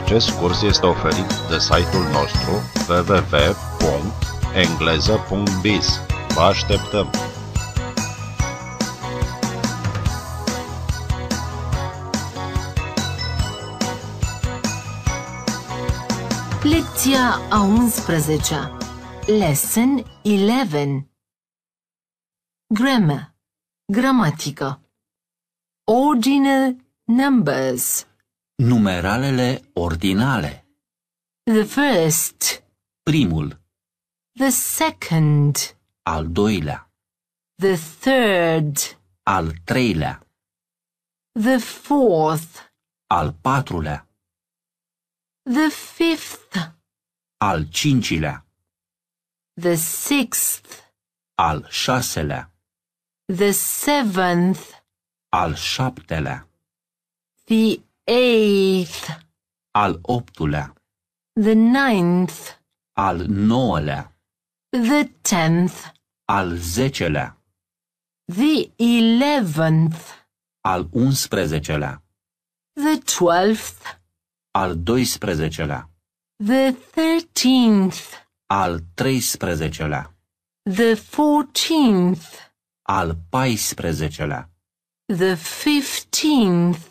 Acest curs este oferit de site-ul nostru www.engleză.biz. Vă așteptăm! Lecția a 11 Lesson 11 Grammar Gramatică Ordinal Numbers Numeralele ordinale. The first. Primul. The second. Al doilea. The third. Al treilea. The fourth. Al patrulea. The fifth. Al cincilea. The sixth. Al șaselea. The seventh. Al șaptelea. The Eighth. Al optulea. The ninth. Al nouălea. The tenth. Al zecelea. The eleventh. Al unsprezecelea. The twelfth. Al doisprezecelea. The thirteenth. Al treisprezecelea. The fourteenth. Al paisprezecelea. The fifteenth.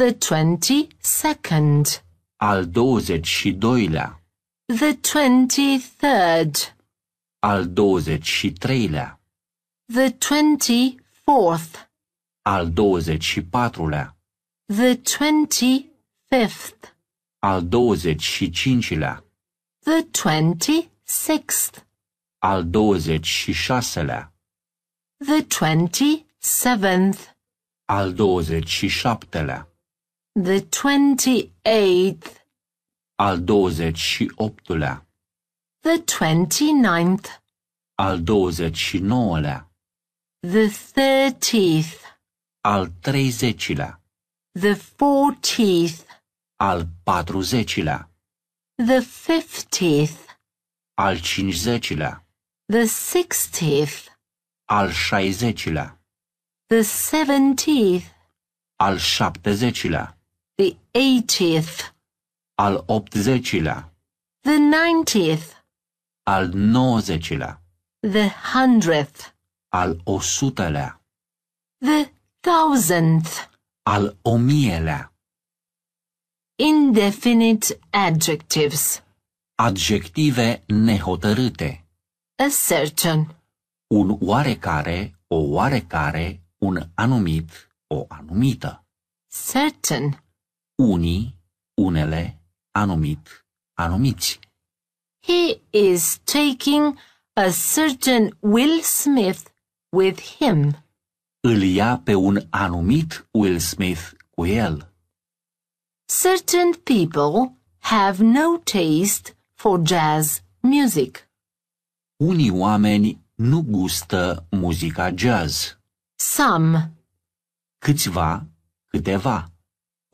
The twenty-second. Al 22 The twenty-third. Al 23 The twenty-fourth. Al 24 The twenty-fifth. Al 25 The twenty-sixth. Al 26 The twenty-seventh. Al 27 The twenty-eighth. Al douăzeci și optulea. The twenty-ninth. Al douăzeci și nouălea. The thirtieth. Al treizecilea. The fortieth. Al patruzecilea. The fiftieth. Al cincizecilea. The sixtieth. Al șaizecilea. The seventieth. Al șaptezecilea. The eightieth, Al optzecilea. The ninetieth, Al nouăzecilea. The hundredth, Al osutelea. The thousandth. Al 1000 Indefinite adjectives. Adjective nehotărâte. A certain. Un oarecare, o oarecare, un anumit, o anumită. Certain unii, unele, anumit, anumiți. He is taking a certain Will Smith with him. Îl ia pe un anumit Will Smith cu el. Certain people have no taste for jazz music. Unii oameni nu gustă muzica jazz. Some. Câțiva, câteva.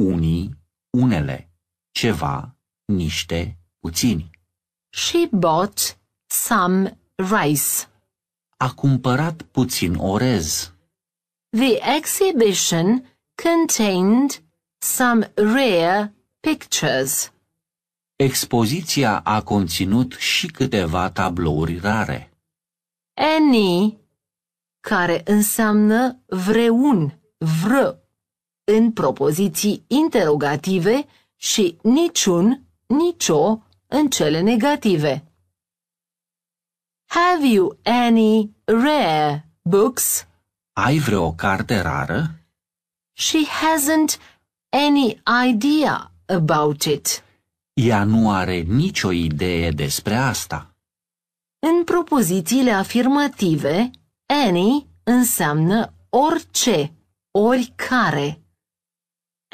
Unii, unele, ceva, niște, puțini. She bought some rice. A cumpărat puțin orez. The exhibition contained some rare pictures. Expoziția a conținut și câteva tablouri rare. Any, care înseamnă vreun, vreo în propoziții interogative și niciun, nicio în cele negative. Have you any rare books? Ai vreo carte rară? She hasn't any idea about it. Ea nu are nicio idee despre asta. În propozițiile afirmative, any înseamnă orice, oricare.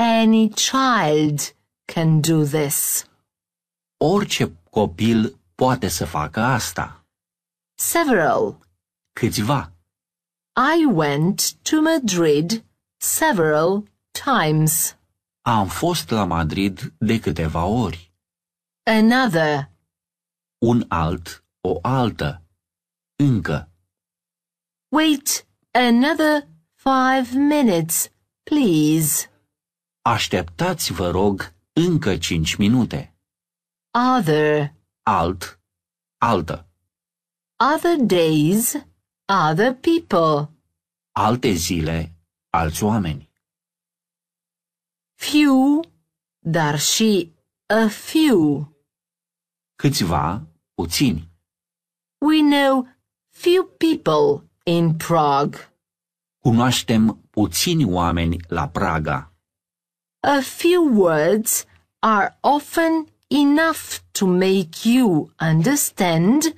Any child can do this. Orice copil poate să facă asta. Several. Câțiva. I went to Madrid several times. Am fost la Madrid de câteva ori. Another. Un alt, o altă. Încă. Wait another five minutes, please. Așteptați, vă rog, încă cinci minute. Other. Alt. Altă. Other days. Other people. Alte zile. Alți oameni. Few. Dar și a few. Câțiva, puțini. We know few people in Prague. Cunoaștem puțini oameni la Praga. A few words are often enough to make you understand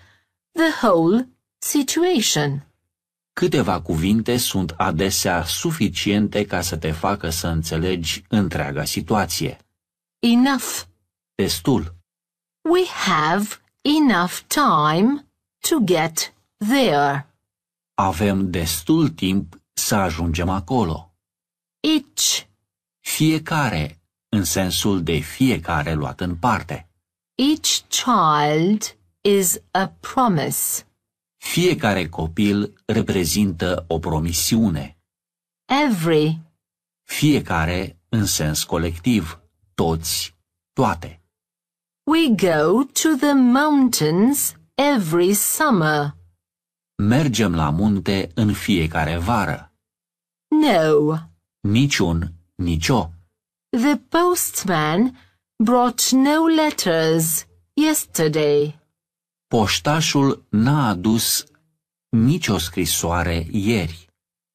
the whole situation. Câteva cuvinte sunt adesea suficiente ca să te facă să înțelegi întreaga situație. Enough. Destul. We have enough time to get there. Avem destul timp să ajungem acolo. Each fiecare în sensul de fiecare luat în parte. Each child is a promise. Fiecare copil reprezintă o promisiune. Every. Fiecare în sens colectiv, toți, toate. We go to the mountains every summer. Mergem la munte în fiecare vară. No. Niciun nicio. The postman brought no letters yesterday. Poștașul n-a adus nicio scrisoare ieri.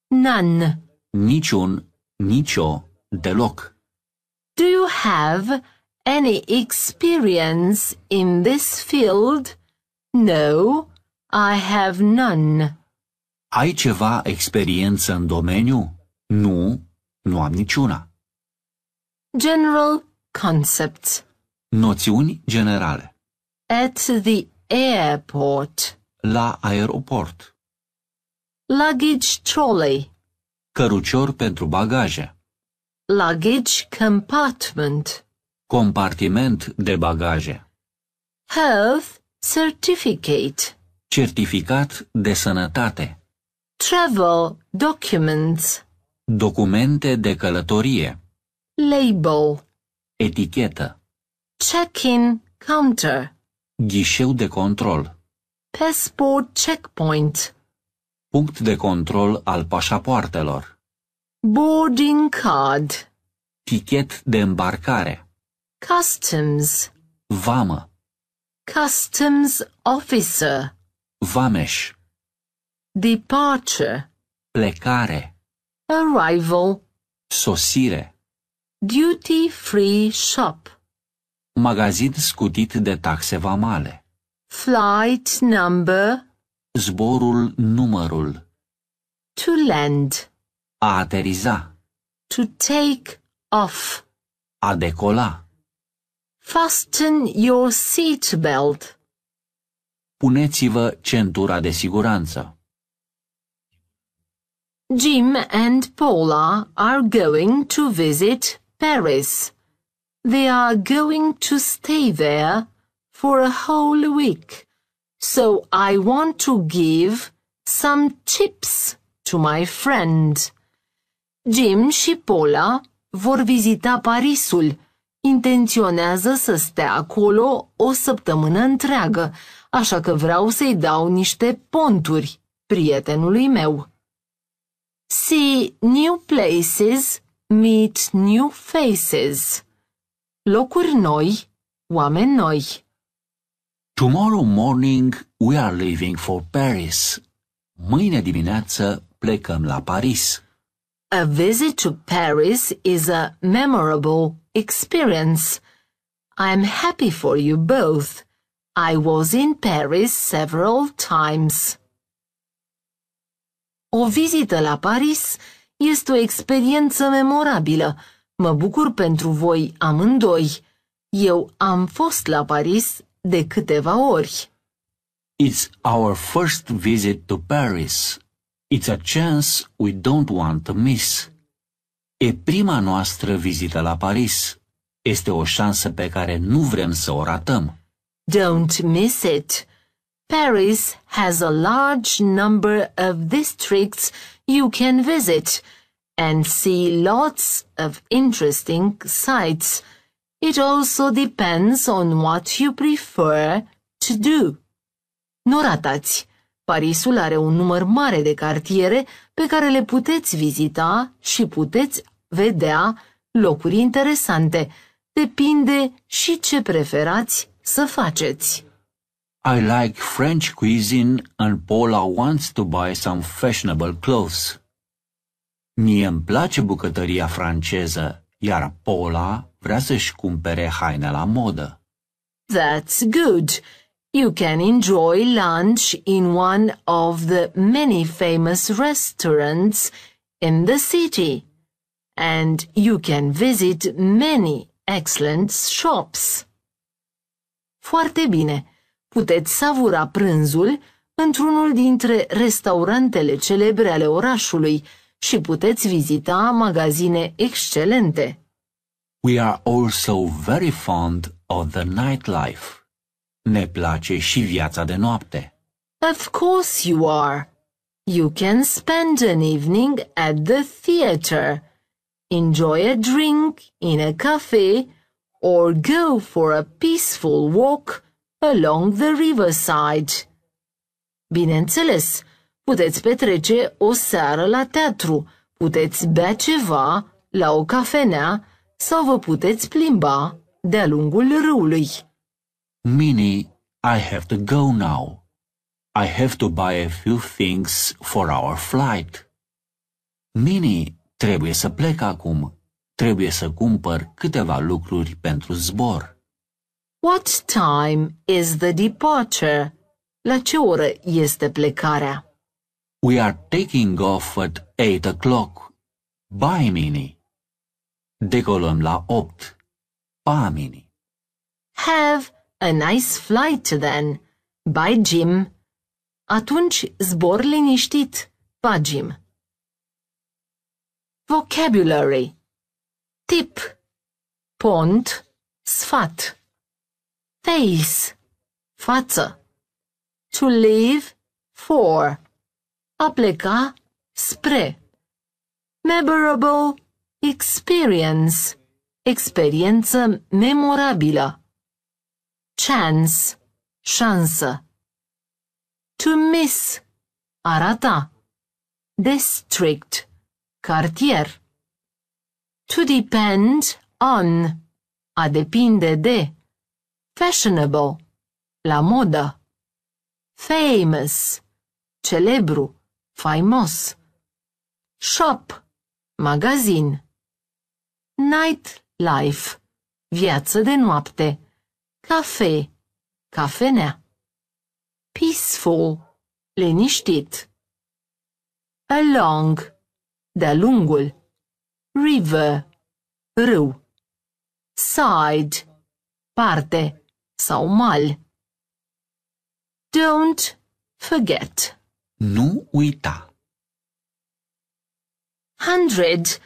None. Niciun, nicio, deloc. Do you have any experience in this field? No, I have none. Ai ceva experiență în domeniu? Nu, nu am niciuna. General concepts. Noțiuni generale. At the airport. La aeroport. Luggage trolley. Cărucior pentru bagaje. Luggage compartment. Compartiment de bagaje. Health certificate. Certificat de sănătate. Travel documents. Documente de călătorie Label Etichetă Check-in counter Ghișeu de control Passport checkpoint Punct de control al pașapoartelor Boarding card Tichet de îmbarcare Customs Vamă Customs officer Vameș Departure Plecare Arrival. Sosire. Duty free shop. Magazin scutit de taxe vamale. Flight number. Zborul numărul. To land. A ateriza. To take off. A decola. Fasten your seat belt. Puneți-vă centura de siguranță. Jim and Paula are going to visit Paris. They are going to stay there for a whole week. So I want to give some tips to my friend. Jim și Paula vor vizita Parisul. Intenționează să stea acolo o săptămână întreagă, așa că vreau să-i dau niște ponturi prietenului meu. See new places, meet new faces. Locuri noi, oameni noi. Tomorrow morning we are leaving for Paris. Mâine dimineață plecăm la Paris. A visit to Paris is a memorable experience. I'm happy for you both. I was in Paris several times. O vizită la Paris este o experiență memorabilă. Mă bucur pentru voi amândoi. Eu am fost la Paris de câteva ori. It's our first visit to Paris. It's a chance we don't want to miss. E prima noastră vizită la Paris. Este o șansă pe care nu vrem să o ratăm. Don't miss it. Paris has a large number of districts you can visit and see lots of interesting sights. It also depends on what you prefer to do. Nu ratați! Parisul are un număr mare de cartiere pe care le puteți vizita și puteți vedea locuri interesante. Depinde și ce preferați să faceți. I like French cuisine and Paula wants to buy some fashionable clothes. Mie îmi place bucătăria franceză, iar Paula vrea să-și cumpere haine la modă. That's good. You can enjoy lunch in one of the many famous restaurants in the city. And you can visit many excellent shops. Foarte bine! puteți savura prânzul într-unul dintre restaurantele celebre ale orașului și puteți vizita magazine excelente. We are also very fond of the nightlife. Ne place și viața de noapte. Of course you are. You can spend an evening at the theater, enjoy a drink in a cafe, or go for a peaceful walk along the riverside. Bineînțeles, puteți petrece o seară la teatru, puteți bea ceva la o cafenea sau vă puteți plimba de-a lungul râului. Minnie, I have to go now. I have to buy a few things for our flight. Minnie, trebuie să plec acum. Trebuie să cumpăr câteva lucruri pentru zbor. What time is the departure? La ce oră este plecarea? We are taking off at 8 o'clock. By mini. Decolăm la 8. Pa mini. Have a nice flight then. By Jim. Atunci zbor liniștit. Pa Jim. Vocabulary Tip Pont Sfat face, față. To leave, for. A pleca, spre. Memorable, experience. Experiență memorabilă. Chance, șansă. To miss, arata. District, cartier. To depend on, a depinde de. fashionable, la modă, famous, celebru, faimos, shop, magazin, night life, viață de noapte, cafe, cafenea, peaceful, liniștit, along, de-a lungul, river, râu, side, parte, sau mal. Don't forget. Nu uita. Hundred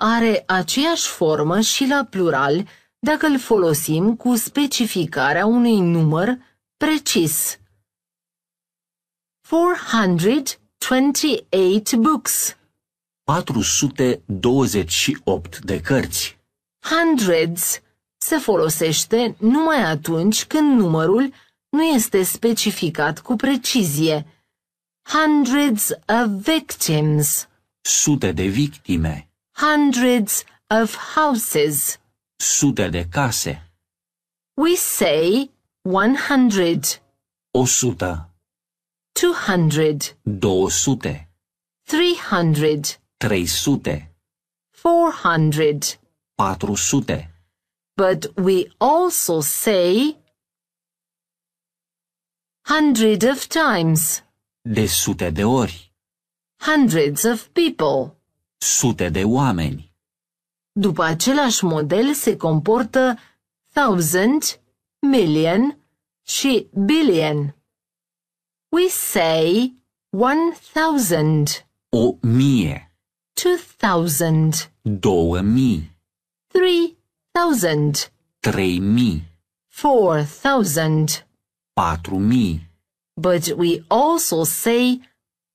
are aceeași formă și la plural dacă îl folosim cu specificarea unui număr precis. 428 books 428 de cărți Hundreds se folosește numai atunci când numărul nu este specificat cu precizie. Hundreds of victims. Sute de victime. Hundreds of houses. Sute de case. We say 100. hundred. 200. 200. 300. 300. 400. 400. but we also say hundred of times. De sute de ori. Hundreds of people. Sute de oameni. După același model se comportă thousand, million și billion. We say one thousand. O mie. Two thousand. Două mii. Three thousand, 3.000, four thousand. 4.000. patru But we also say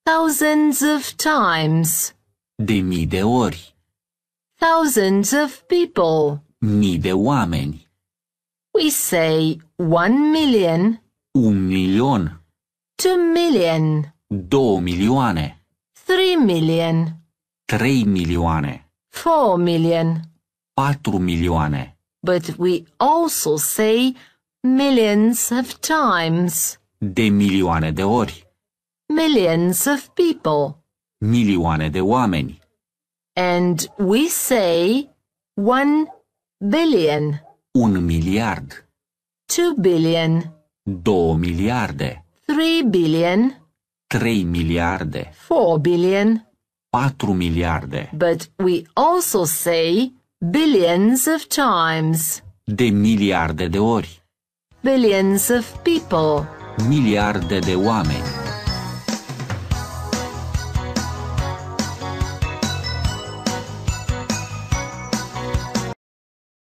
thousands of times, de mii de ori, thousands of people. mii de oameni, We say one million, un milion, two million, două milioane, three million, trei milioane, four million, 4 milioane. But we also say millions of times. De milioane de ori. Millions of people. Milioane de oameni. And we say one billion. Un miliard. Two billion. Două miliarde. Three billion. Trei miliarde. Four billion. Patru miliarde. But we also say billions of times. De miliarde de ori. Billions of people. Miliarde de oameni.